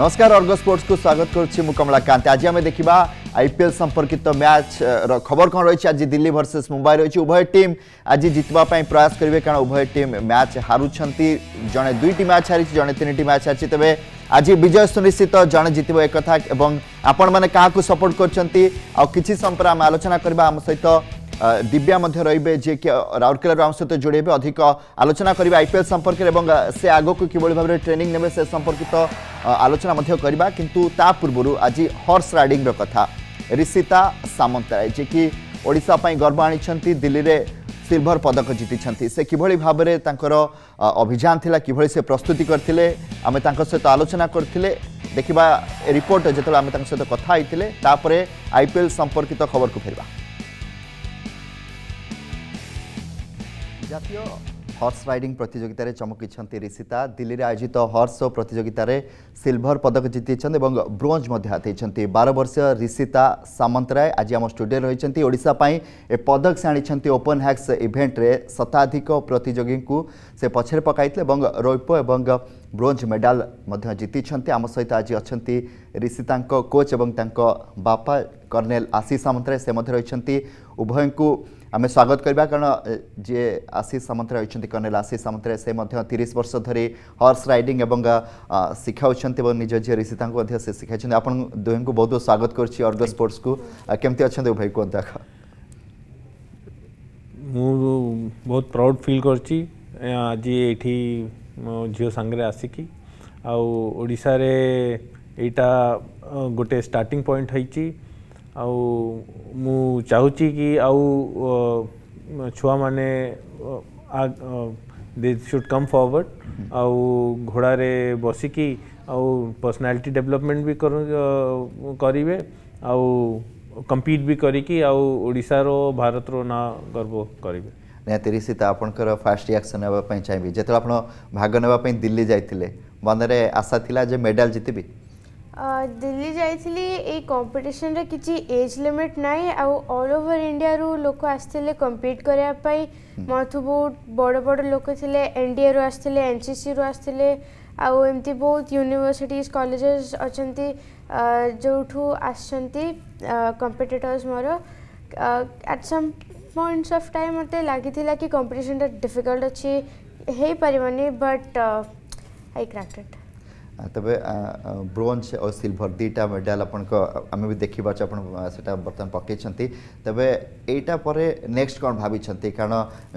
नमस्कार अर्ग स्पोर्ट्स को स्वागत करमलाकांत आज आम देखा आईपीएल संपर्कित मैच खबर कौन रही आज दिल्ली वर्सेस मुंबई रही है उभय टीम आज जितवाई प्रयास करेंगे कारण उभय टीम मैच हार्ट जड़े दुईट मैच हारी जड़े तीन टी मैच हारी तेज आज विजय सुनिश्चित जड़े जित एक आपण मैंने क्या सपोर्ट करपर आम आलोचना करवा सहित दिव्या रे जी कि राउरकेलू आम सहित जोड़े अधिक आलोचना करेंगे आईपीएल संपर्क में से आग किभ में ट्रेनिंग ने संपर्कित আলোচনা মধ্যে করা কিন্তু তা পূর্বর আজ হর্স রাইডিংর কথা ঋষিতা সামন্তরায় যিকি ওড়শাপ্রাই গর্ব আনিছেন দিল্লিরে সিলভর পদক জিতিছেন সে কিভাবে ভাবে তাঁর অভিযান লা কিভাবে সে প্রস্তুতি করলে আমি তাঁর সহ আলোচনা করলে देखा रिपोर्ट जो आम सहित कथा तापर आईपीएल संपर्कित खबर को फेरवा जातीय हर्स रईडिंग प्रतिजोगित चमकी ऋषिता दिल्ली में आयोजित हर्स शो प्रतिजोगित सिल्भर पदक जीति ब्रोज हाथी बार वर्षीय रिशिता सामंतराय आज आम स्टूडियो रही ओडापी ए पदक से आनी ओपन हैक्स इभेन्ट्रे शताधिक प्रतिजोगी को से पचर पक रौप्य ए ब्रोज मेडाल जीति आम सहित आज अच्छा रिशिता कोच और बापा कर्णेल आशीष सामंतराय से उभयू आम स्वागत करवा कारण जी आशीष सामंत अच्छा कर्णेल आशीष सामंत से तीस वर्ष धरी हर्स रईडिंग शिखाऊँ और निज झी ऋषिता से शिखाई आप दुहे को बहुत बहुत स्वागत करर्ग स्पोर्ट्स को कमी अच्छा उभय कहते आख मु बहुत प्राउड फील कर आज ये मो झील सागर आसिकी आशार यहाँ गोटे स्टार्ट पॉइंट होती ᱟᱩ ᱢᱩ ᱪᱟᱦᱩ ᱪᱤ ᱟᱩ ᱪᱷᱣᱟᱢᱟᱱᱮ ᱟᱫ ᱫᱮ ᱥᱩᱰ ᱠᱚᱢ ᱯᱷᱚᱨᱣᱟᱨഡ് ᱟᱩ ᱜᱷᱚᱲᱟᱨᱮ ᱵᱚᱥᱤ ᱠᱤ ᱟᱩ ᱯᱚᱨᱥᱚᱱᱮᱞᱤᱴᱤ ᱰᱮᱵᱮᱞᱚᱯᱢᱮᱱᱴ ᱵᱤ ᱠᱚᱨᱩ ᱠᱚᱨᱤᱵᱮ ᱟᱩ ᱠᱚᱢᱯᱤᱴ ᱵᱤ ᱠᱚᱨᱤ ᱠᱤ ᱟᱩ ᱚᱰᱤᱥᱟᱨᱚ ᱵᱷᱟᱨᱚᱛᱨᱚ ᱱᱟᱜ ᱜᱚᱨᱵᱚ ᱠᱚᱨᱤᱵᱮ ᱱᱮ ᱛᱮᱨᱤᱥᱤᱛᱟ ᱟᱯᱱᱚ ᱠᱚᱨ ᱯᱷᱟᱥᱴ ᱨᱮᱠᱥᱚᱱ ᱟᱵᱟ ᱯᱮᱪᱟᱭᱵᱤ ᱡᱮᱛᱚ ᱟᱯᱱᱚ ᱵᱷᱟᱜ ᱱᱮᱣᱟ ᱯᱮ ᱫᱤᱞᱞᱤ ᱡᱟᱭ ᱛᱤᱞ দিল্লী যাইছিলি এই কম্পিটিশনরে কিছু এজ লিমিট নাই আউ অল ওভর ইন্ডিয়ারু লোক আসছিলে কম্পিট করিয়া পাই মথু বহুত বড় বড় লোক থিলে এনডিএরু আসছিলে এনসিসিরু আসছিলে আউ এমতি বহুত ইউনিভার্সিটিজ কলেজেস অছন্তি ଯୋଉଠୁ ଆସିଛନ୍ତି କମ୍ପିଟେଟର୍ସ ମୋର at some points of time ମୋତେ ଲାଗିଥିଲା କି କମ୍ପିଟିସନ୍ଟା ଡିଫିକଲ୍ଟ ଅଛି ହେଇପାରିବନି ବଟ୍ ଆଇ କ୍ରାକ୍ଟେଡ଼ তবে ব্রোঞ্জ ও সিলভর দুইটা মেডাল আপনার আমি বি দেখিপাচ্ছি আপনার সেটা বর্তমানে পকাইছেন তবে এইটা পরে নেক্সট কম ভাবিছেন কারণ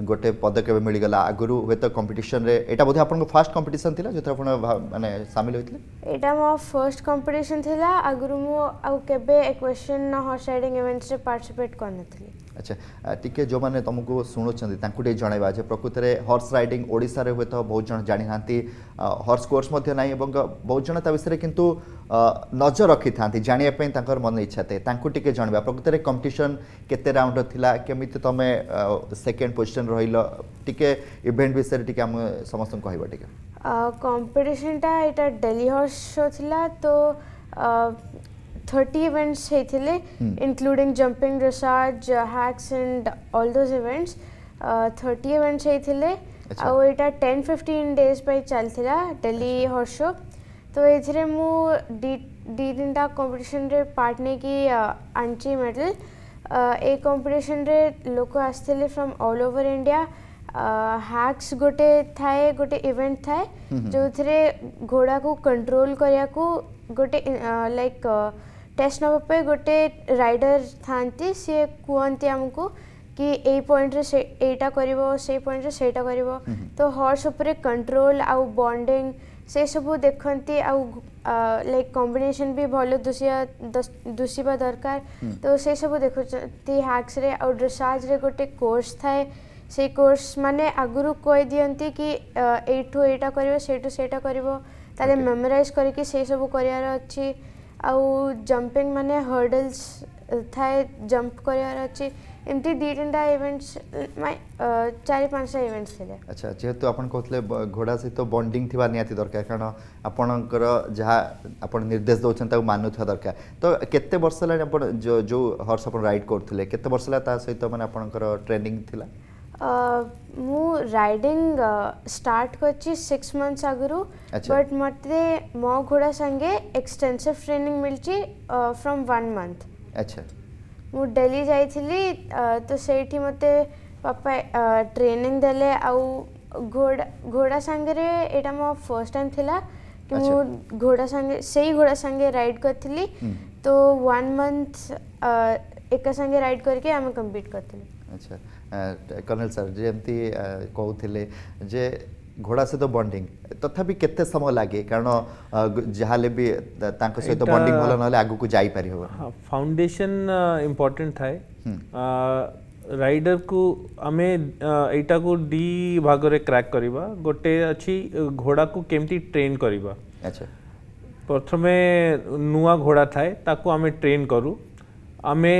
গোটে পদক্ষেপ মিলিগলা আগর হুয়েত কম্পিটিশন এটা বোধহয় আপনার ফার্স্ট কম্পিটিশন লা যেটা আপনার মানে সামিল হয়েছিল এটা মো ফার্স্ট কম্পিটিশন লা আগর মু আউ কেবে একুয়েশন হর্স রাইডিং ইভেন্টস রে পার্টিসিপেট করনথিলি ଆଚ୍ଛା ଟିକେ ଯେଉଁମାନେ ତୁମକୁ ଶୁଣୁଛନ୍ତି ତାଙ୍କୁ ଟିକେ ଜଣାଇବା ଯେ ପ୍ରକୃତରେ ହର୍ସ ରାଇଡିଂ ଓଡ଼ିଶାରେ ହୁଏତ ବହୁତ ଜଣ ଜାଣିନାହାନ୍ତି ହର୍ସ କୋର୍ସ ମଧ୍ୟ ନାହିଁ ଏବଂ ବହୁତ ଜଣ ତା ବିଷୟରେ କିନ୍ତୁ ନଜର ରଖିଥାନ୍ତି ଜାଣିବା ପାଇଁ ତାଙ୍କର ମନ ଇଚ୍ଛା ଥାଏ ତାଙ୍କୁ ଟିକେ ଜଣାଇବା ପ୍ରକୃତରେ କମ୍ପିଟିସନ୍ କେତେ ରାଉଣ୍ଡର ଥିଲା କେମିତି ତୁମେ ସେକେଣ୍ଡ ପୋଜିସନ୍ ରହିଲ ଟିକେ ଇଭେଣ୍ଟ ବିଷୟରେ ଟିକେ ଆମେ ସମସ୍ତଙ୍କୁ କହିବା ଟିକେ କମ୍ପିଟିସନ୍ଟା ଏଇଟା ଡେଲି ହର୍ସ ଶୋ ଥିଲା ତ थर्टी इवेंट्स होते including jumping dressage hacks and all those events thirty events होते आउ टेन फिफ्टीन डेज पर चलता डेली हर्स शो तो ये मुझे तीन टा कंपिटिशन पार्ट नहीं कि मेडल ए कंपिटिशन लोक आसते from all over India hacks गोटे थाए गोटे इवेंट थाए जो थे घोड़ा को कंट्रोल करने को गोटे लाइक टेस्ट नाप गोटे रईडर था सी कहते आमको कि ए पॉइंट रे एटा कर पॉइंट रे सेटा तो हर्स कंट्रोल आउ बंडिंग से सब देखती आउ लाइक कॉम्बिनेशन भी भल दूसिया दूसवा दरकार तो से सब देखती हाक्स रे ड्रेसाज रे गोटे कोर्स थाए से कोर्स मैंने आगुरु कह दिखती कि यू ये करिवो सेठू करके सब कर अच्छी ଆଉ ଜମ୍ପିଂ ମାନେ ହର୍ଡ଼ଲ୍ସ ଥାଏ ଜମ୍ପ କରିବାର ଅଛି ଏମିତି ଦି ତିନିଟା ଇଭେଣ୍ଟସ ଚାରି ପାଞ୍ଚଟା ଇଭେଣ୍ଟସ ଥିଲେ ଆଚ୍ଛା ଯେହେତୁ ଆପଣ କହୁଥିଲେ ଘୋଡ଼ା ସହିତ ବଣ୍ଡିଂ ଥିବା ନିହାତି ଦରକାର କାରଣ ଆପଣଙ୍କର ଯାହା ଆପଣ ନିର୍ଦ୍ଦେଶ ଦେଉଛନ୍ତି ତାକୁ ମାନୁଥିବା ଦରକାର ତ କେତେ ବର୍ଷ ହେଲାଣି ଆପଣ ଯେଉଁ ହର୍ସ ଆପଣ ରାଇଡ୍ କରୁଥିଲେ କେତେ ବର୍ଷ ହେଲା ତା ସହିତ ମାନେ ଆପଣଙ୍କର ଟ୍ରେନିଂ ଥିଲା ମୁଁ ରାଇଡିଂ ଷ୍ଟାର୍ଟ କରିଛି ସିକ୍ସ ମନ୍ଥସ୍ ଆଗରୁ ବଟ୍ ମୋତେ ମୋ ଘୋଡ଼ା ସାଙ୍ଗେ ଏକ୍ସଟେନ୍ସିଭ୍ ଟ୍ରେନିଂ ମିଳିଛି ଫ୍ରମ୍ ୱାନ୍ ମନ୍ଥ ଆଚ୍ଛା ମୁଁ ଡେଲି ଯାଇଥିଲି ତ ସେଇଠି ମୋତେ ବାପା ଟ୍ରେନିଂ ଦେଲେ ଆଉ ଘୋଡ଼ା ଘୋଡ଼ା ସାଙ୍ଗରେ ଏଇଟା ମୋ ଫାର୍ଷ୍ଟ ଟାଇମ୍ ଥିଲା କି ମୁଁ ଘୋଡ଼ା ସାଙ୍ଗେ ସେଇ ଘୋଡ଼ା ସାଙ୍ଗେ ରାଇଡ୍ କରିଥିଲି ତ ୱାନ୍ ମନ୍ଥ ଏକା ସାଙ୍ଗେ ରାଇଡ୍ କରିକି ଆମେ କମ୍ପ୍ଲିଟ୍ କରିଥିଲୁ আচ্ছা কর্নেল স্যার যেমতি কহুলে যে ঘোড়া সহ বন্ডিং তথাপি কেতে সময় লাগে কারণ যাহলে বি তাঙ্ক সহিত বন্ডিং ভালো নহলে আগুকু যাই পারিব ফাউন্ডেশন ইম্পর্টেন্ট থাই রাইডর কু আমি এইটা কু ডি ভাগরে ক্র্যাক করিবা গোটে অছি ঘোড়া কু কেমতি ট্রেন করিবা আচ্ছা প্রথমে নুয়া ঘোড়া থাই তাকু আমি ট্রেন করু আমি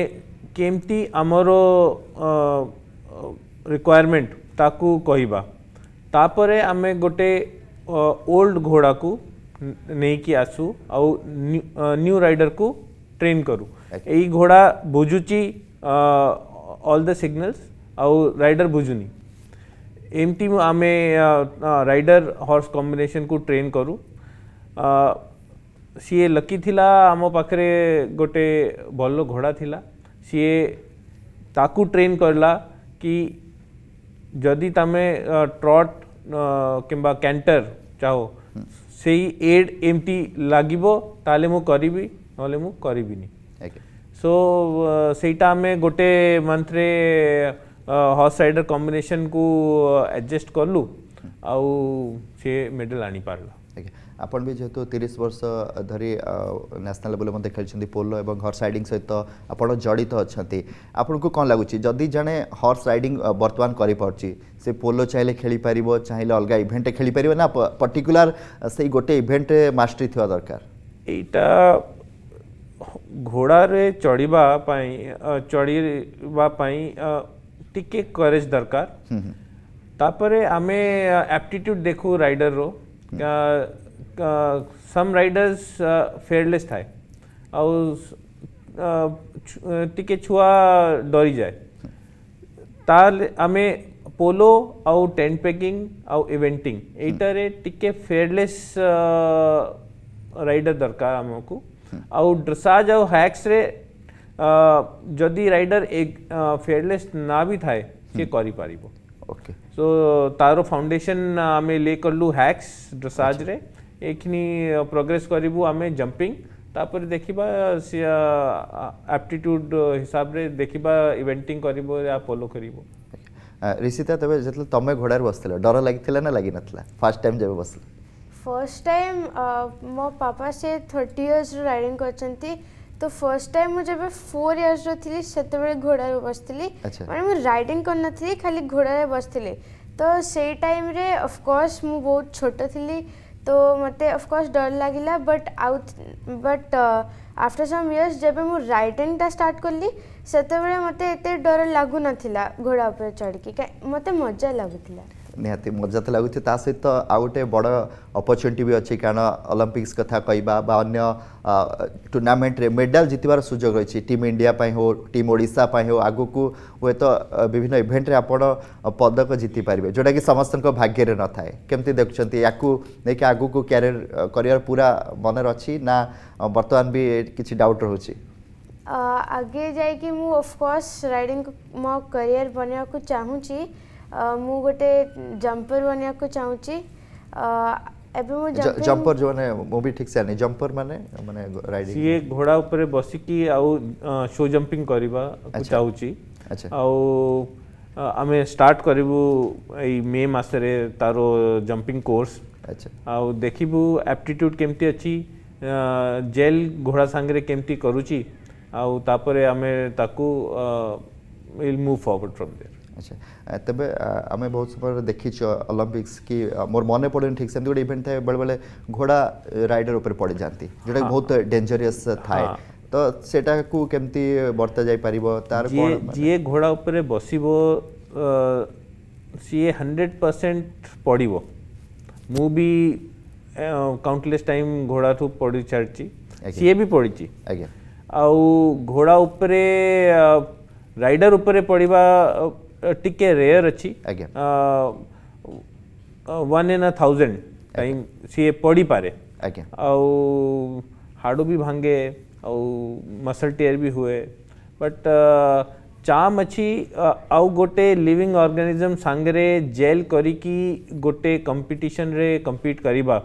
केमती आमर रिक्वयरमेंट ताकू कहिबा तापर आम गोटे ओल्ड घोड़ा को नहीं कि आसू आ न्यू राइडर को ट्रेन करू यही घोड़ा बुझुची ऑल द सिग्नल्स आउ राइडर बुझुनी एमती आम राइडर हॉर्स कॉम्बिनेशन को ट्रेन करू सीए लकी थिला आमो पाखरे गोटे भल घोड़ा थिला सीए ताकू ट्रेन करला कि जदि तमे ट्रट किंबा कैंटर चाहो से एड एमती लगे ताले मु करी ना मु करी सो सेटा आम गोटे मंथ्रे हर्स राइडर कम्बिनेशन को एडजस्ट कलु आउ सी मेडल आनी पार्ला ଆପଣ ବି ଯେହେତୁ ତିରିଶ ବର୍ଷ ଧରି ନ୍ୟାସନାଲ୍ ଲେଭେଲ୍ରେ ମଧ୍ୟ ଖେଳିଛନ୍ତି ପୋଲୋ ଏବଂ ହର୍ସ ରାଇଡ଼ିଂ ସହିତ ଆପଣ ଜଡ଼ିତ ଅଛନ୍ତି ଆପଣଙ୍କୁ କ'ଣ ଲାଗୁଛି ଯଦି ଜଣେ ହର୍ସ ରାଇଡ଼ିଂ ବର୍ତ୍ତମାନ କରିପାରୁଛି ସେ ପୋଲୋ ଚାହିଁଲେ ଖେଳିପାରିବ ଚାହିଁଲେ ଅଲଗା ଇଭେଣ୍ଟରେ ଖେଳିପାରିବ ନା ପର୍ଟିକୁଲାର ସେଇ ଗୋଟେ ଇଭେଣ୍ଟରେ ମାଷ୍ଟରି ଥିବା ଦରକାର ଏଇଟା ଘୋଡ଼ାରେ ଚଢ଼ିବା ପାଇଁ ଚଢ଼ିବା ପାଇଁ ଟିକେ କରେଜ ଦରକାର ତାପରେ ଆମେ ଆପ୍ଟିଟ୍ୟୁଡ଼ ଦେଖୁ ରାଇଡ଼ରର सम राइडर्स फेयरलेस थाए आ uh, uh, टे छुआ डरी जाए तमें पोलो आउ टेंट पैकिंग आउ इवेंटिंग यार टे फेयरलेस रईडर दरकार आम को आउ ड्रसाज आउ हैक्स रे uh, जदि राइडर एक फेयरलेस ना भी थाए से ओके सो तार फाउंडेसन आम ले कलु हैक्स ड्रसाज रे ଏଇখিনি ପ୍ରୋଗ୍ରେସ୍ କରିବୁ ଆମେ ଜମ୍ପିଂ ତାପରେ ଦେଖିବା ସିଏ ଆପ୍ଟିଟ୍ୟୁଡ୍ ହିସାବରେ ଦେଖିବା ଇଭେଣ୍ଟିଂ କରିବ ୟା ପୋଲୋ କରିବ ରିଷିତା ତେବେ ଯେତେବେଳେ ତମେ ଘୋଡ଼ାରେ ବସିଥିଲ ଡର ଲାଗିଥିଲା ନା ଲାଗିନଥିଲା ଫାର୍ଷ୍ଟ ଟାଇମ୍ ଯେବେ ବସିଲ ଫର୍ଷ୍ଟ ଟାଇମ୍ ମୋ ପାପା ସେ ଥର୍ଟି ଇୟର୍ସରୁ ରାଇଡିଂ କରିଛନ୍ତି ତ ଫର୍ଷ୍ଟ ଟାଇମ୍ ମୁଁ ଯେବେ ଫୋର୍ ଇୟର୍ସର ଥିଲି ସେତେବେଳେ ଘୋଡ଼ାରେ ବସିଥିଲି ମାନେ ମୁଁ ରାଇଡିଂ କରିନଥିଲି ଖାଲି ଘୋଡ଼ାରେ ବସିଥିଲି ତ ସେଇ ଟାଇମ୍ରେ ଅଫକୋର୍ସ ମୁଁ ବହୁତ ଛୋଟ ଥିଲି तो मत अफकोर्स डर लगिला बट आउ बट आफ्टर सम इयर्स जब मु राइडिंगटा स्टार्ट कली से मतलब मते डर लागु घोड़ा ऊपर चढ़ के मते मजा लागुतिला निहाती मजा तो लगुच आउटे बड़ अपरच्युनिटी भी अच्छी कारण अलंपिक्स कथ कह अन्य टूर्नामेंट जितबार सुजोग रही टीम इंडिया हो टीम ओडापी हो आग को हे तो विभिन्न इभेन्ट्रे आप पदक जीति पारे जोटा कि समस्त भाग्य न थाए के देखुं या कि आग को क्यारि करियर पूरा मन रही ना बर्तमान भी किसी डाउट रोच आगे जाए कि मो करियर बनवाक चाहूँगी मु गोटे जंपर बनवा को चाहूँगी एबे मु जंपर जो माने मु ठीक से नै जंपर माने माने राइडिंग सी एक घोडा ऊपर बसी की आउ शो जंपिंग करबा को अच्छा आउ आमे स्टार्ट करबू ए मे मास रे तारो जंपिंग कोर्स अच्छा आउ देखिबू एप्टिट्यूड केमती अछि जेल घोडा संगे केमती करूची आउ तापर आमे ताकू will move forward from there अच्छा तेज आम बहुत समय देखी अलंपिक्स कि मोर मन पड़े ठीक से गोटे इवेंट था बेले बेले घोड़ा रईडर उपर पड़ जाती जो हाँ। बहुत डेंजरीय था हाँ। तो सेटा को कमी बर्ता जा पार तार जी, घोड़ा उपर बस सी हंड्रेड परसेंट पड़ो काउंटलेस टाइम घोड़ा ठू पड़ी सारी सीए भी पड़ी आ घोड़ा उपरे रईडर उपरे पड़ा टिके रेयर अच्छी one in a thousand time सी पड़ी पारे आउ हाड़ू भी भांगे आउ मसल टेयर भी हुए बट चाम अच्छी आउ गोटे लिविंग ऑर्गेनिज्म सांगरे जेल करी की गोटे कंपटीशन रे कंपीट करीबा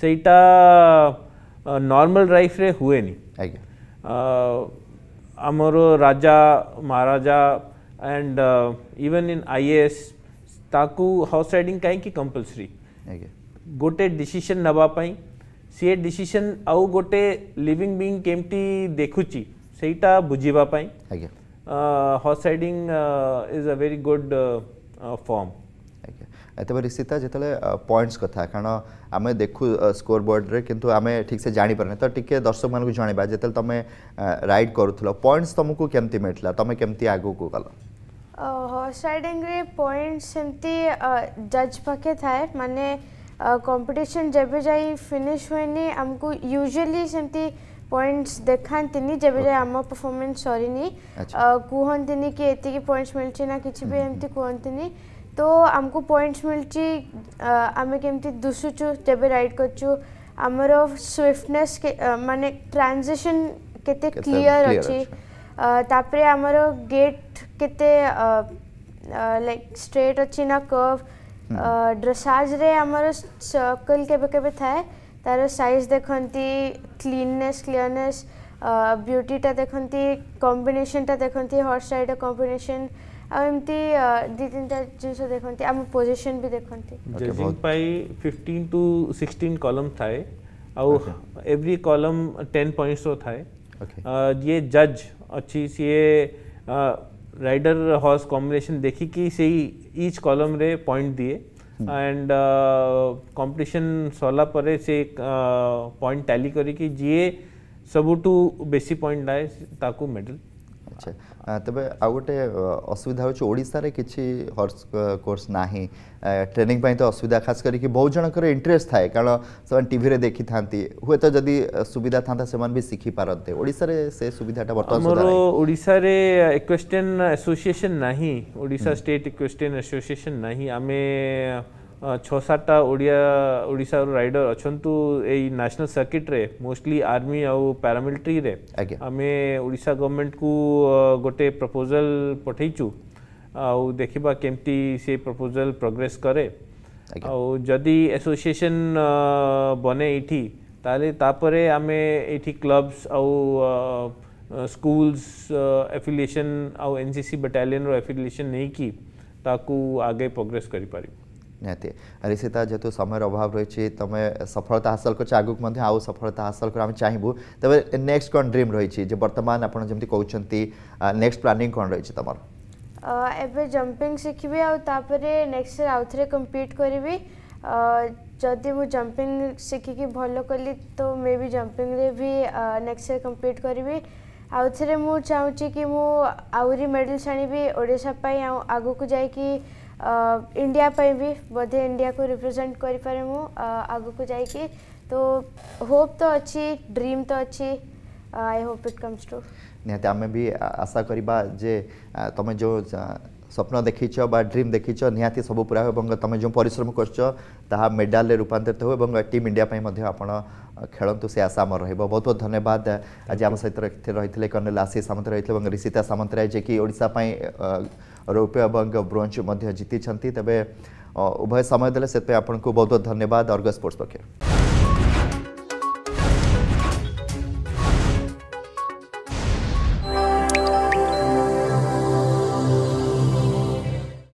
सेटा नॉर्मल लाइफ रे हुए नहीं अमरो राजा महाराजा and even in I S ताकि हाउस राइडिंग कहीं कंपलसरी गोटे डिसीशन नवापी सी डिसीशन आउ गोटे लिविंग बिंग केमती देखुची से बुझापी horse riding is a very good form ତେବେ ରିଷିତା ଯେତେବେଳେ ପଏଣ୍ଟସ୍ କଥା କାରଣ ଆମେ ଦେଖୁ ସ୍କୋର ବୋର୍ଡ଼ରେ କିନ୍ତୁ ଆମେ ଠିକ୍ସେ ଜାଣିପାରୁନି ତ ଟିକେ ଦର୍ଶକମାନଙ୍କୁ ଜଣାଇବା ଯେତେବେଳେ ତୁମେ ରାଇଡ୍ କରୁଥିଲ ପଏଣ୍ଟସ୍ ତୁମକୁ କେମିତି ମିଳିଥିଲା ତୁମେ କେମିତି ଆଗକୁ ଗଲ ହର୍ସ ରାଇଡିଂରେ ପଏଣ୍ଟ ସେମିତି ଜଜ୍ ପାଖେ ଥାଏ ମାନେ କମ୍ପିଟିସନ୍ ଯେବେ ଯାଇ ଫିନିଶ୍ ହୁଏନି ଆମକୁ ୟୁଜୁଆଲି ସେମିତି ପଏଣ୍ଟସ୍ ଦେଖାନ୍ତିନି ଯେବେ ଯାଏ ଆମ ପରଫର୍ମାନ୍ସ ସରିନି କୁହନ୍ତିନି କି ଏତିକି ପଏଣ୍ଟସ୍ ମିଳିଛି ନା କିଛି ବି ଏମିତି କୁହନ୍ତିନି तो आमको पॉइंट्स मिली आम कमी दुशुचु जब रईड कर स्विफ्टने मानने ट्रांजिशन केयर अच्छी तापर आमर गेट के लाइक स्ट्रेट अच्छी ना कर्व हम्म. ड्रसाज रे आमर सर्कल के थाए तार सैज देखती क्लीनने क्लीयरनेस ब्यूटीटा देखती कम्बिनेसनटा देखती हर्स रईड कम्बेसन आमती दी पोजीशन भी देखंती 15 टू 16 कॉलम थाए आउ एवरी कॉलम 10 पॉइंट्स रो थाए ये जज अच्छी सीए राइडर हॉर्स कॉम्बिनेशन देखी कि सही ईच कॉलम रे पॉइंट दिए एंड कंपटीशन सरला से पॉइंट टैली करी कि जिए सबुठू बेसी पॉइंट लाए ताकू मेडल ଆଚ୍ଛା ତେବେ ଆଉ ଗୋଟେ ଅସୁବିଧା ହେଉଛି ଓଡ଼ିଶାରେ କିଛି ହର୍ସ କୋର୍ସ ନାହିଁ ଟ୍ରେନିଂ ପାଇଁ ତ ଅସୁବିଧା ଖାସ କରିକି ବହୁତ ଜଣଙ୍କର ଇଣ୍ଟରେଷ୍ଟ ଥାଏ କାରଣ ସେମାନେ ଟିଭିରେ ଦେଖିଥାନ୍ତି ହୁଏତ ଯଦି ସୁବିଧା ଥାନ୍ତା ସେମାନେ ବି ଶିଖିପାରନ୍ତେ ଓଡ଼ିଶାରେ ସେ ସୁବିଧାଟା ବର୍ତ୍ତମାନ ଓଡ଼ିଶାରେ ଇକ୍ୱେଷ୍ଟିଆନ୍ ଆସୋସିଏସନ୍ ନାହିଁ ଓଡ଼ିଶା ଷ୍ଟେଟ୍ ଇକ୍ୱେଷ୍ଟିଆନ୍ ଆସୋସିଏସନ୍ ନାହିଁ ଆମେ छ सतटा ओडिया रईडर अच्छा न्यासनाल सर्किट्रे मोस्टली आर्मी आउ पारामिलिट्री आम ओडा गवर्नमेंट को गोटे प्रपोजल पठेचु आ देखा केमती से प्रपोजल प्रोग्रेस करे जदि एसोसिएशन बने ये तापर आम ये क्लब्स आउ स्कूल्स एफिलिएशन आउ एनसीसी बटालियन रो एफिलिएशन नहीं कि ताकू आगे प्रोग्रेस करी पारी निहां सीता जेहतु समय अभाव रही तुम सफलता हासिल कर सफलता हासिल कर आम चाहबू तेज नेक्स्ट कौन ड्रीम रही बर्तमान आपड़ी कहते नेक्स्ट प्लानिंग कौन रही तुम ए जम्पिंग शिखी आपर नेक्स्ट इयर आउ थे कंप्लीट करी जदि मुझे जम्पिंग शिखिक भल कली तो मे भी जम्पिंग भी नेक्स्ट इयर कंप्लीट करी आउ थे मुझे चाहूँ कि मुझे मेडल्स आगो को जाई की इंडिया पे भी बोधे इंडिया को रिप्रेजेंट कर पारे मु आग को जाकि तो होप तो अच्छी ड्रीम तो अच्छी I hope it comes to निहाते आम भी आशा करवा जे तुम जो स्वप्न देखी ड्रीम देखी निहाती सब पूरा हो तुम जो परिश्रम कर मेडाल रूपातरित हो टीम इंडिया आप खेलतु से आशा मोर रहा बहुत बहुत धन्यवाद आज आम सहित रही थे कर्णल आशी सामंत रही थे ऋषिता सामंतराय जेकिशापी रौप्य एवं ब्रोज जीति तेज उभय समय देते आपको बहुत बहुत धन्यवाद अर्ग स्पोर्ट्स पक्ष